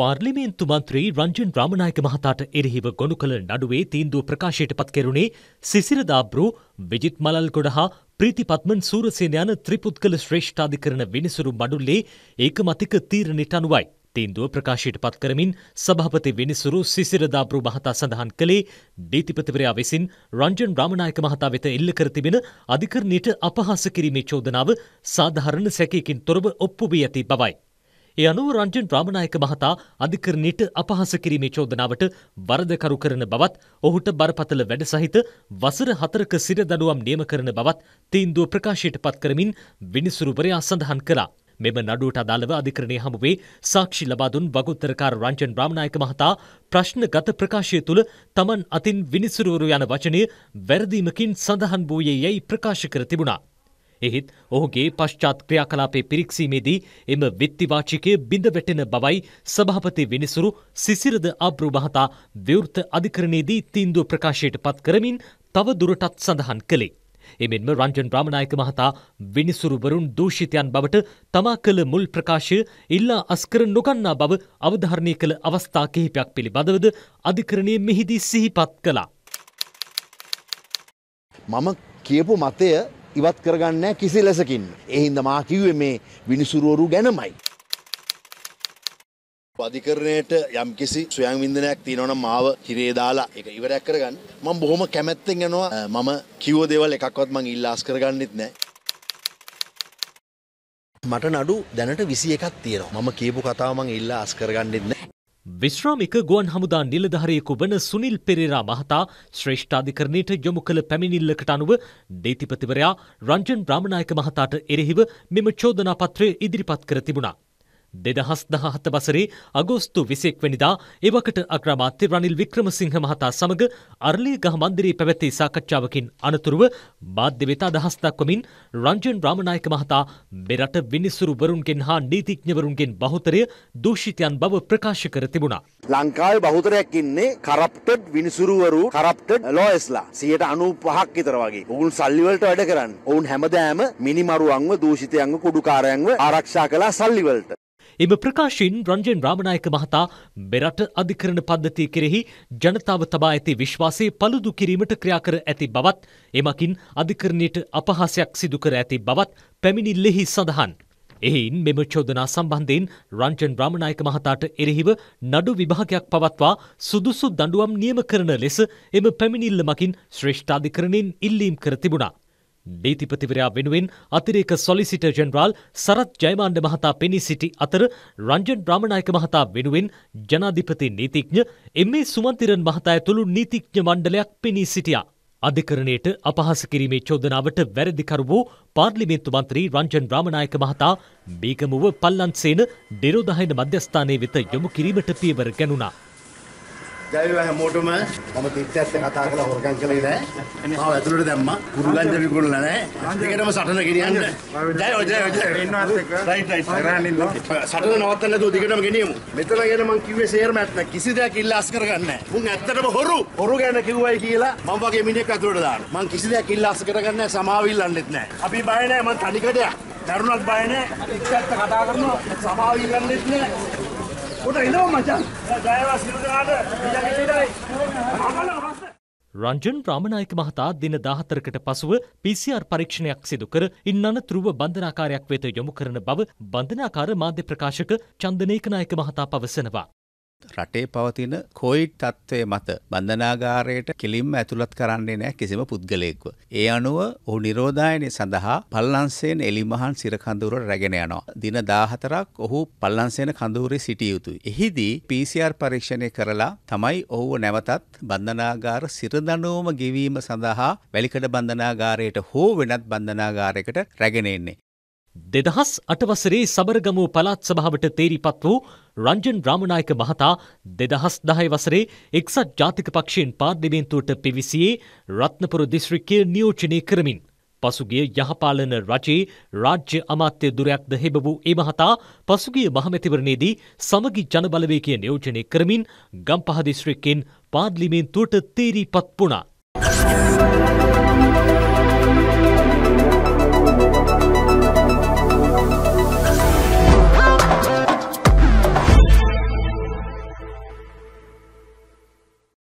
පාර්ලිමේන්තු මන්ත්‍රී රංජන් රාමනායක මහතාට එරෙහිව ගොනු කළ නඩුවේ තීන්දුව ප්‍රකාශයට පත් කෙරුණේ සිසිරදාබ්රු විජිත් මලල්ගොඩ හා ප්‍රීතිපත්මන් සූරසේන යන ත්‍රිපුද්ගල ශ්‍රේෂ්ඨාධිකරණ විනිසුරු මඩුල්ලේ ඒකමතික තීරණයට අනුවයි. තීන්දුව ප්‍රකාශයට පත් කරමින් සභාපති විනිසුරු සිසිරදාබ්රු මහතා සඳහන් කළේ දීතිපතිවරයා විසින් රංජන් රාමනායක මහතා වෙත එල්ල කර තිබෙන අධිකරණයට අපහාස කිරීමේ චෝදනාව සාධාරණ සැකයකින් තොරව ඔප්පු වී ඇති බවයි. ඒ අනුව රංජන් ප්‍රාමණයක මහතා අධිකරණයට අපහාස කිරීමේ චෝදනාවට වරදකරු කරන බවත් ඔහුට බරපතල වැඩ සහිත වසර හතරක සිරදඩුවම් නියම කරන බවත් තීන්දුව ප්‍රකාශයට පත් කරමින් විනිසුරුවරයා සඳහන් කළා. මෙම නඩුවට අදාළව අධිකරණය හමුවේ සාක්ෂි ලබාදුන් වගුත්තරකාර රංජන් බ්‍රාමණයක මහතා ප්‍රශ්න ගත ප්‍රකාශය තුළ තමන් අතින් විනිසුරුවරු යන වචනය වැරදීමකින් සඳහන් වූයේ යැයි ප්‍රකාශ කර තිබුණා. එහෙත් ඔහුගේ පශ්චාත් ක්‍රියාකලාපේ පිරික්සීමේදී එම විත්තිවාචිකය බිඳ වැටෙන බවයි සභාපති විනිසුරු සිසිරද අබ්‍රු මහතා විවෘත අධිකරණයේදී තීන්දුව ප්‍රකාශයට පත් කරමින් තව දුරටත් සඳහන් කළේ. එමෙන්ම රංජන් ප්‍රාමණයක මහතා විනිසුරුවරුන් දූෂිතයන් බවට තමා කළ මුල් ප්‍රකාශය ඉල්ලා අස්කර නොගන්නා බව අවධාරණය කළ අවස්ථා කිහිපයක් පිළිබඳවද අධිකරණය මෙහිදී සිහිපත් කළා. මම කියපු මතය ඉවත් කරගන්න කිසි ලෙසකින්. එහින්ද මා කිව්වේ මේ විනිසුරුවරු ගැනමයි. අධිකරණයට යම් කිසි ස්වයං වින්දනයක් තියෙනවන මාව හිරේ දාලා එක ඉවරයක් කරගන්න මම බොහොම කැමැත්තෙන් යනවා මම කිව්ව දේවල් එකක්වත් මං ඉල්ලාස් කරගන්නෙත් නෑ මට නඩු දැනට විසි එකක් තියෙනවා මම කියපු කතාව මං ඉල්ලා අස්කරගන්නෙත් නෑ විශ්‍රාමික ගුවන් හමුදා නිලධාරයෙකු වන සුනිල් පෙරේරා මහතා ශ්‍රේෂ්ඨාධිකරණයට යොමු කළ පැමිණිල්ලකට අනුව දේතිපතිවරයා රංජන් බ්‍රාමණායක මහතාට එරෙහිව මෙම චෝදනා පත්‍රය ඉදිරිපත් කර තිබුණා. දෙදහස් දහහත වසරේ අගෝස්තු විසෙක් වනිදා එවකට අග්‍රමාත්‍ය රනිල් වික්‍රමසිංහ මහතා සමඟ අර්ලිය ගහ මන්දිරී පැවැත්ති සාකච්ඡාවකින් අනතුරුව මාධ්‍ය වෙත අදහස් දක්වමින් රංජන් රාමනායක මහතා මෙරට විනිසුරුවරුන්ගෙන් හා නීතිඥවරුන්ගෙන් බහුතරය දූෂිතයන් බව ප්‍රකාශ කර තිබුණා. ලංකාවේ බහුතරයක් ඉන්නේ කරප්ටඩ් විනිසුරුවරු කරප්ටඩ් ලෝයස්ලා 95ක් විතර වගේ. ඔවුන් සල්ලි වලට වැඩ කරන්නේ. ඔවුන් හැමදාම මිනිමරුවන්ව දූෂිතයන්ව කුඩුකාරයන්ව ආරක්ෂා කළා සල්ලි වලට. එම ප්‍රකාශයෙන් රංජන් රාමනායක මහතා මෙරට අධිකරණ පද්ධතිය කෙරෙහි ජනතාව තබා ඇති විශ්වාසය පළුදු කිරීමට ක්‍රියාකර ඇති බවත් එමකින් අධිකරණයට අපහාසයක් සිදුකර ඇති බවත් පැමිණිල්ලෙහි සඳහන්. එහින් මෙම චෝදනා සම්බන්ධයෙන් රංජන් රාමනායක මහතාට එරෙහිව නඩු විභාගයක් පවත්වා සුදුසු දඩුවම් නියම කරන ලෙස එම පැමිණිල්ල මකින් ශ්‍රේෂ්ඨාධිකරණයෙන් ඉල්ලීම් කර තිබුණා. නීතිපතිවරයා වෙනුවෙන් අතිරේක සොලිසිට ජෙනරාල් සරත් ජයමාණ්ඩ මහතා පෙනී සිටි අතර රංජන් ්‍රාමණයක මහතා වෙනුවෙන් ජනාධිපති නීතිඥ එම සුමන්තිරන් මහතා ඇතුළු නීතිඥ මණ්ඩලයක් පෙනී සිටියා. අධිකරණයට අපහස කිරීමේ චෝදනාවට වැරදිකරු වූ පාර්ලිමේන්තු මන්ත්‍රී රංජන් ්‍රාමණයක මහතා බීගමුව පල්ලන්සේන ඩෙරෝදහයන මධ්‍යස්ථානය වෙත යොමු කිරීමට පියවර ගැනුණා. දැවිවා හැමෝටම මම තිත්තත් කතා කරලා හොරකම් කළේ නෑ. මම ඇතුළට දැම්මා. කුරුල්ලන්ට විකුණුලා නෑ. දෙකටම සටන ගෙනියන්න. ජය ජය ජය. Right right. සටන නවත්තන්න නැතුව දෙකටම ගෙනියමු. මෙතන ගැන මං කිව්වේ සේරම ඇත්ත කිසි දෙයක් ඉල්ලාස් කරගන්නේ නෑ. මුන් ඇත්තටම හොරු. හොරු ගැන කිව්වයි කියලා මම වගේ මිනිහෙක් ඇතුළට දානවා. මං කිසි දෙයක් ඉල්ලාස් කරගන්නේ නෑ. සමාව ඉල්ලන්නෙත් නෑ. අපි බය නෑ මං තනිකඩයක්. දරුණක් බය නෑ. එක්කත් කතා කරනවා. සමාව ඉල්ලන්නෙත් නෑ. උඩ එනවා මචන්. ජයවා සිරු දාට රංජන් රාමනායක මහතා දින 14කට පසුව PCR පරීක්ෂණයක් සිදු කර ඉන් අනතුරුව බන්ධනාකාරයක් වෙත යොමු කරන බව බන්ධනාකාර මාධ්‍ය ප්‍රකාශක චන්දනේක නායක මහතා පවසනවා. රටේ පවතින කොයිඩ් තත්ත්වය මත බන්ධනාගාරයට කෙලින්ම ඇතුළත් කරන්නේ නෑ කිසිම පුද්ගලයෙක්ව. ඒ අනුව ඔහු නිරෝධායනය සඳහා පල්ලන්සයෙන් එලිමහන් සිරකඳුර රැගෙන යනවා. දින 14ක් ඔහු පල්ලන්සේන කඳුරේ සිටිය යුතුයි. එහිදී PCR පරීක්ෂණය කරලා තමයි ඔහුව නැවතත් බන්ධනාගාර සිරදනෝම ගෙවීම සඳහා වැලිකඩ බන්ධනාගාරයට හෝ වෙනත් බන්ධනාගාරයකට රැගෙන එන්නේ. දෙදහස් අටවසරේ සබරගමු පළාත් සභාවට තේරිපත් වූ රංජන් රාමනායක මහතා දෙදහස් දහය වසරේ එක්සත් ජාතික පක්ෂයෙන් පාර්ලිමේන්තුවට පිවිසියේ රත්නපුර දිස්ත්‍රික්කය නියෝජනය කරමින්. පසුගිය යහපාලන රජයේ රාජ්‍ය අමාත්‍ය දුරයක්ද හෙබ වූ ඒ මහතා පසුගිය මහමැතිවරණයේදී සමගි ජනබලවේකය නියෝජනය කරමින් ගම්පහ දිස්ත්‍රික්කෙන් පාර්ලිමේන්තුවට තේරීපත් වුණා.